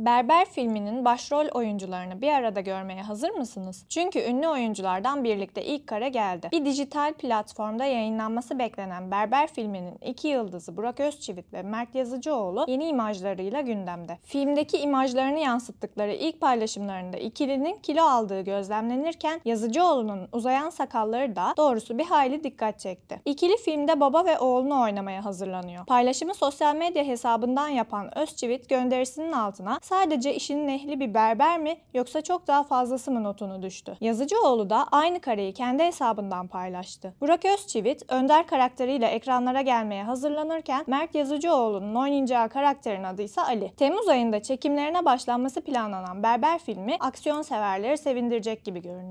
Berber filminin başrol oyuncularını bir arada görmeye hazır mısınız? Çünkü ünlü oyunculardan birlikte ilk kare geldi. Bir dijital platformda yayınlanması beklenen Berber filminin iki yıldızı Burak Özçivit ve Mert Yazıcıoğlu yeni imajlarıyla gündemde. Filmdeki imajlarını yansıttıkları ilk paylaşımlarında ikilinin kilo aldığı gözlemlenirken Yazıcıoğlu'nun uzayan sakalları da doğrusu bir hayli dikkat çekti. İkili filmde baba ve oğlunu oynamaya hazırlanıyor. Paylaşımı sosyal medya hesabından yapan Özçivit gönderisinin altına sadece işinin ehli bir berber mi yoksa çok daha fazlası mı notunu düştü. Yazıcıoğlu da aynı kareyi kendi hesabından paylaştı. Burak Özçivit, Önder karakteriyle ekranlara gelmeye hazırlanırken Mert Yazıcıoğlu'nun oynayacağı karakterin adı ise Ali. Temmuz ayında çekimlerine başlanması planlanan Berber filmi aksiyon severleri sevindirecek gibi görünüyor.